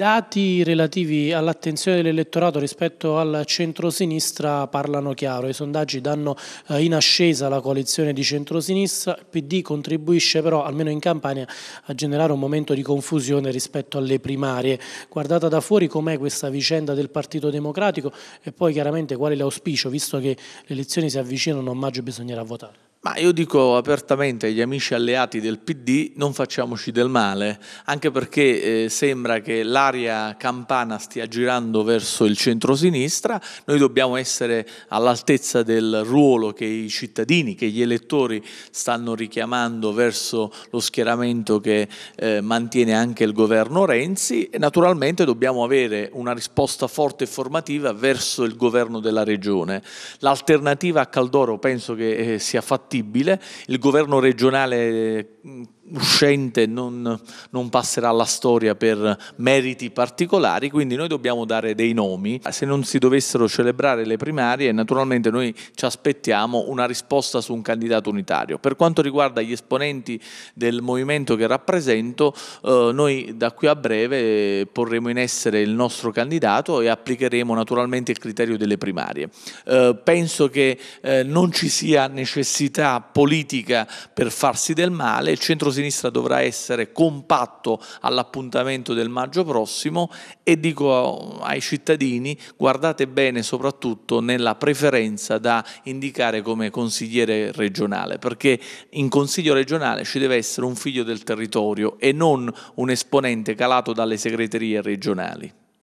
dati relativi all'attenzione dell'elettorato rispetto al centrosinistra parlano chiaro, i sondaggi danno eh, in ascesa la coalizione di centrosinistra, il PD contribuisce però almeno in Campania a generare un momento di confusione rispetto alle primarie. Guardata da fuori com'è questa vicenda del Partito Democratico e poi chiaramente qual è l'auspicio, visto che le elezioni si avvicinano a maggio bisognerà votare? Ma io dico apertamente agli amici alleati del PD non facciamoci del male, anche perché eh, sembra che l'aria campana stia girando verso il centrosinistra, noi dobbiamo essere all'altezza del ruolo che i cittadini, che gli elettori stanno richiamando verso lo schieramento che eh, mantiene anche il governo Renzi e naturalmente dobbiamo avere una risposta forte e formativa verso il governo della regione. L'alternativa a Caldoro penso che eh, sia fatta fattibile, il governo regionale uscente non, non, passerà alla storia per meriti particolari, quindi noi dobbiamo dare dei nomi. Se non si dovessero celebrare le primarie, naturalmente noi ci aspettiamo una risposta su un candidato unitario. Per quanto riguarda gli esponenti del movimento che rappresento, eh, noi da qui a breve porremo in essere il nostro candidato e applicheremo naturalmente il criterio delle primarie. Eh, penso che eh, non ci sia necessità politica per farsi del male, il centro centrosinistra dovrà essere compatto all'appuntamento del maggio prossimo e dico ai cittadini guardate bene soprattutto nella preferenza da indicare come consigliere regionale, perché in consiglio regionale ci deve essere un figlio del territorio e non un esponente calato dalle segreterie regionali.